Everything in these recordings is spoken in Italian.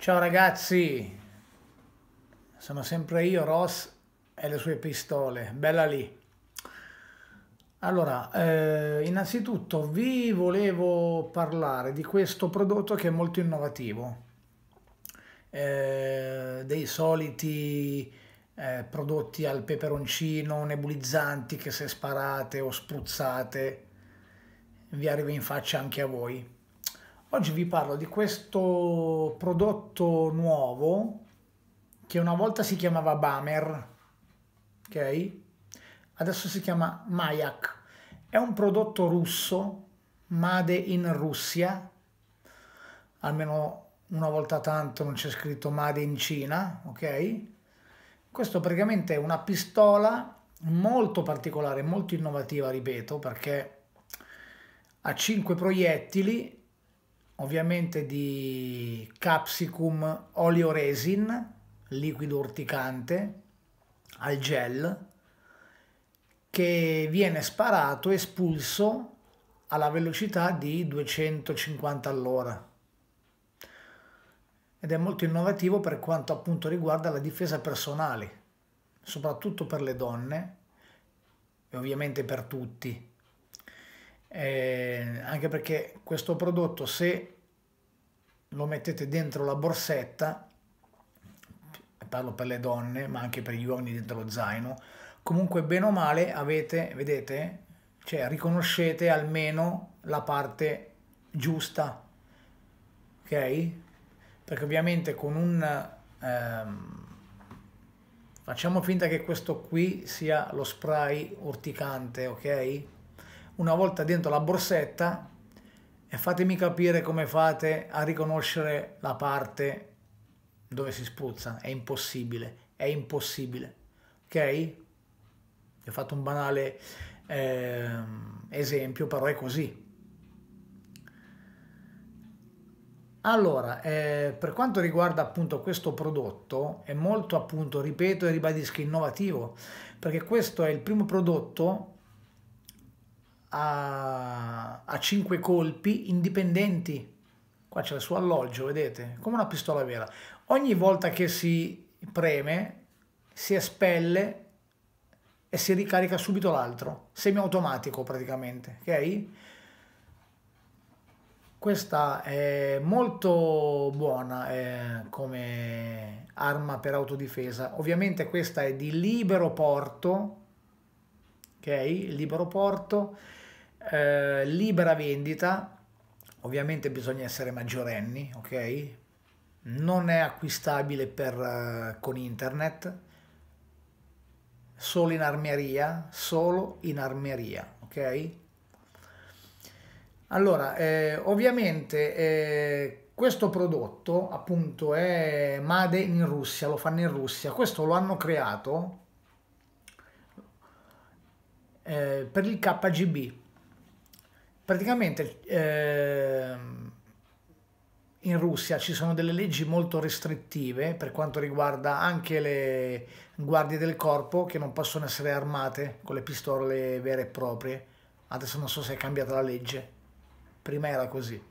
Ciao ragazzi, sono sempre io, Ross e le sue pistole, bella lì. Allora, eh, innanzitutto vi volevo parlare di questo prodotto che è molto innovativo, eh, dei soliti eh, prodotti al peperoncino, nebulizzanti che se sparate o spruzzate vi arriva in faccia anche a voi Oggi vi parlo di questo prodotto nuovo che una volta si chiamava Bamer, ok? Adesso si chiama Mayak. È un prodotto russo, made in Russia, almeno una volta tanto non c'è scritto made in Cina, ok? Questo praticamente è una pistola molto particolare, molto innovativa, ripeto, perché ha 5 proiettili ovviamente di capsicum olio resin, liquido urticante, al gel, che viene sparato espulso alla velocità di 250 all'ora ed è molto innovativo per quanto appunto riguarda la difesa personale, soprattutto per le donne e ovviamente per tutti eh, anche perché questo prodotto se lo mettete dentro la borsetta, parlo per le donne ma anche per gli uomini dentro lo zaino, comunque bene o male avete, vedete, cioè riconoscete almeno la parte giusta, ok? Perché ovviamente con un... Ehm, facciamo finta che questo qui sia lo spray urticante, ok? una volta dentro la borsetta e fatemi capire come fate a riconoscere la parte dove si spruzza. È impossibile, è impossibile. Ok? Ho fatto un banale eh, esempio, però è così. Allora, eh, per quanto riguarda appunto questo prodotto, è molto appunto, ripeto e ribadisco, innovativo, perché questo è il primo prodotto a, a 5 colpi indipendenti. Qua c'è il suo alloggio, vedete? Come una pistola vera. Ogni volta che si preme, si espelle e si ricarica subito l'altro, semiautomatico praticamente, ok? Questa è molto buona eh, come arma per autodifesa. Ovviamente questa è di libero porto, ok? Libero porto eh, libera vendita, ovviamente bisogna essere maggiorenni, ok? Non è acquistabile per, eh, con internet, solo in armeria, solo in armeria, ok? Allora, eh, ovviamente eh, questo prodotto appunto è made in Russia, lo fanno in Russia, questo lo hanno creato eh, per il KGB, praticamente eh, in Russia ci sono delle leggi molto restrittive per quanto riguarda anche le guardie del corpo che non possono essere armate con le pistole vere e proprie. Adesso non so se è cambiata la legge, prima era così.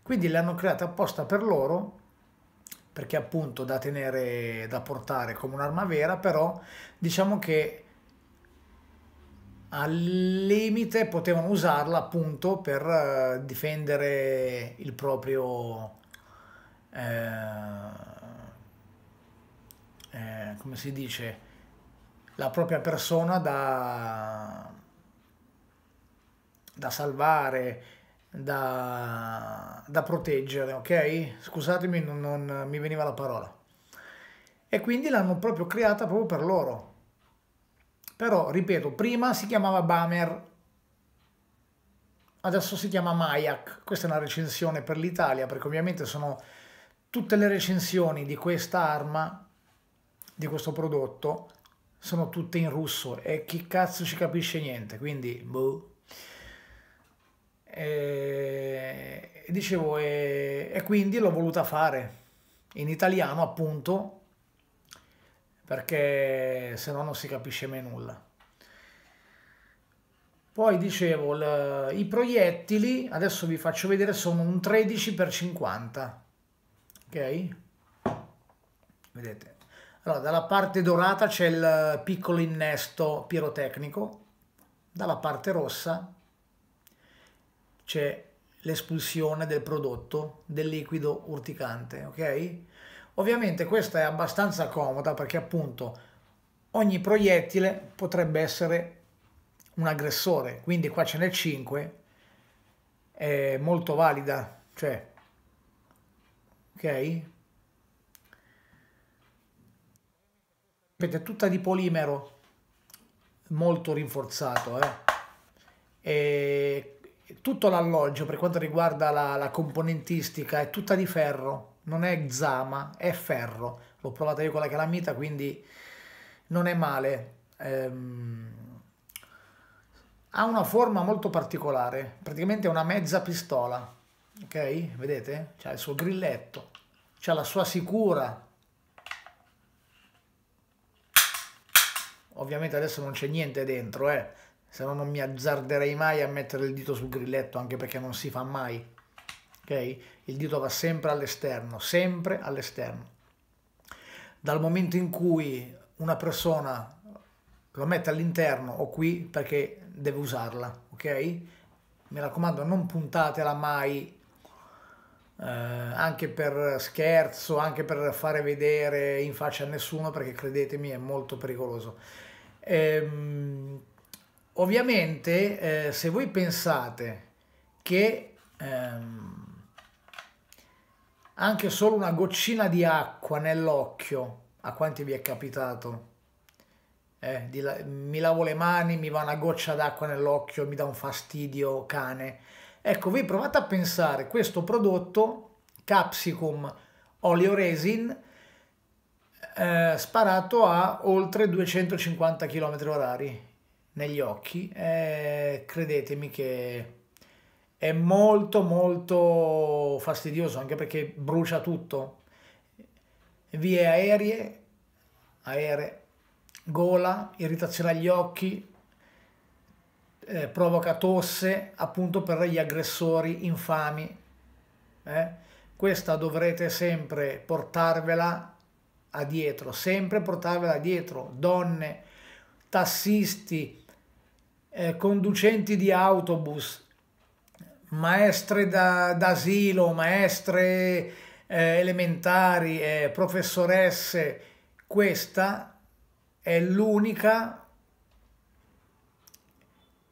Quindi le hanno create apposta per loro perché appunto da tenere, da portare come un'arma vera, però diciamo che al limite potevano usarla appunto per eh, difendere il proprio eh, eh, come si dice la propria persona da, da salvare da, da, proteggere ok scusatemi non, non mi veniva la parola e quindi l'hanno proprio creata proprio per loro però, ripeto, prima si chiamava Bamer, adesso si chiama Mayak. Questa è una recensione per l'Italia, perché ovviamente sono tutte le recensioni di questa arma, di questo prodotto, sono tutte in russo e chi cazzo ci capisce niente, quindi boh. E, dicevo, e, e quindi l'ho voluta fare in italiano appunto perché se no non si capisce mai nulla. Poi dicevo, le, i proiettili, adesso vi faccio vedere, sono un 13x50, ok? Vedete? Allora, dalla parte dorata c'è il piccolo innesto pirotecnico, dalla parte rossa c'è l'espulsione del prodotto, del liquido urticante, ok? Ovviamente questa è abbastanza comoda perché appunto ogni proiettile potrebbe essere un aggressore, quindi qua ce n'è 5, è molto valida, cioè, ok? Vedete, tutta di polimero, molto rinforzato, eh? E tutto l'alloggio per quanto riguarda la, la componentistica è tutta di ferro, non è Zama, è ferro. L'ho provata io con la calamita, quindi non è male. Ehm, ha una forma molto particolare, praticamente è una mezza pistola, ok? Vedete? C'ha il suo grilletto, c'ha la sua sicura. Ovviamente adesso non c'è niente dentro, eh? Se no non mi azzarderei mai a mettere il dito sul grilletto, anche perché non si fa mai. Okay? Il dito va sempre all'esterno, sempre all'esterno. Dal momento in cui una persona lo mette all'interno o qui perché deve usarla, ok? Mi raccomando, non puntatela mai eh, anche per scherzo, anche per fare vedere in faccia a nessuno perché credetemi è molto pericoloso. Ehm, ovviamente eh, se voi pensate che ehm, anche solo una goccina di acqua nell'occhio, a quanti vi è capitato? Eh, la mi lavo le mani, mi va una goccia d'acqua nell'occhio, mi dà un fastidio cane. Ecco, voi provate a pensare, questo prodotto, Capsicum Olio Resin, eh, sparato a oltre 250 km orari negli occhi, eh, credetemi che è molto molto fastidioso anche perché brucia tutto vie aeree aeree gola irritazione agli occhi eh, provoca tosse appunto per gli aggressori infami eh? questa dovrete sempre portarvela a dietro sempre portarvela dietro donne tassisti eh, conducenti di autobus maestre d'asilo, maestre eh, elementari, eh, professoresse, questa è l'unica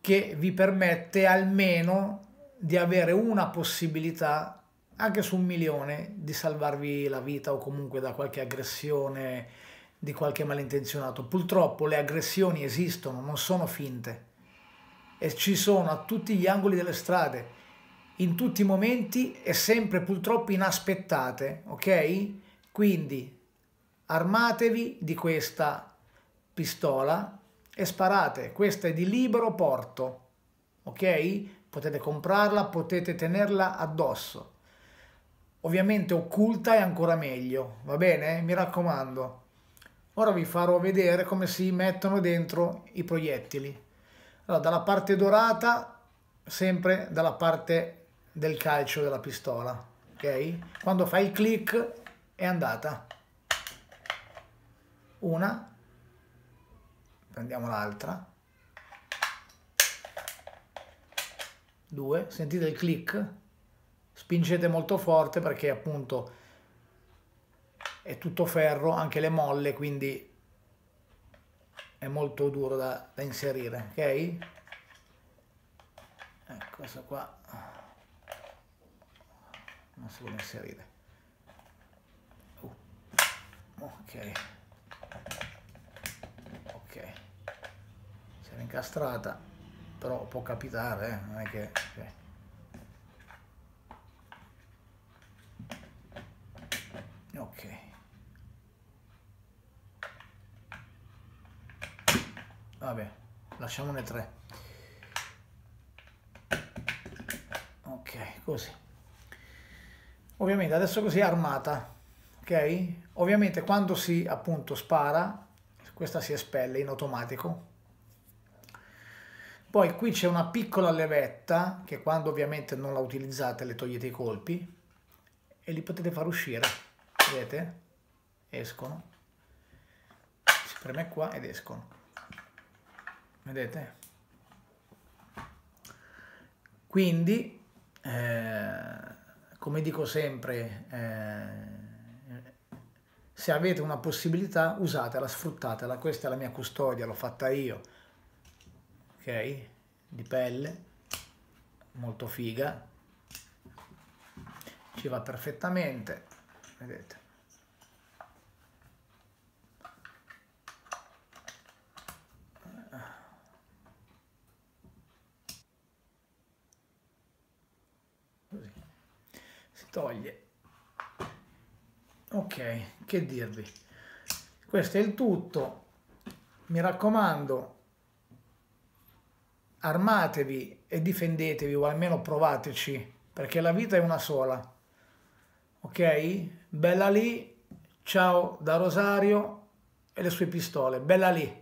che vi permette almeno di avere una possibilità anche su un milione di salvarvi la vita o comunque da qualche aggressione di qualche malintenzionato. Purtroppo le aggressioni esistono, non sono finte e ci sono a tutti gli angoli delle strade in tutti i momenti e sempre purtroppo inaspettate, ok? Quindi armatevi di questa pistola e sparate, questa è di libero porto, ok? Potete comprarla, potete tenerla addosso. Ovviamente occulta è ancora meglio, va bene? Mi raccomando. Ora vi farò vedere come si mettono dentro i proiettili. Allora, dalla parte dorata sempre dalla parte del calcio della pistola, ok? Quando fai il click è andata. Una, prendiamo l'altra, due, sentite il click, spingete molto forte perché appunto è tutto ferro, anche le molle, quindi è molto duro da, da inserire, ok? Ecco, questo qua non si vuole inserire uh. ok ok si era incastrata però può capitare eh? non è che okay. Cioè. ok vabbè lasciamone tre ok così ovviamente adesso così è armata, ok? Ovviamente quando si appunto spara, questa si espelle in automatico. Poi qui c'è una piccola levetta che quando ovviamente non la utilizzate le togliete i colpi e li potete far uscire, vedete? Escono. Si preme qua ed escono. Vedete? Quindi eh come dico sempre, eh, se avete una possibilità usatela, sfruttatela, questa è la mia custodia, l'ho fatta io, ok? Di pelle, molto figa, ci va perfettamente, vedete? toglie ok che dirvi questo è il tutto mi raccomando armatevi e difendetevi o almeno provateci perché la vita è una sola ok bella lì ciao da rosario e le sue pistole bella lì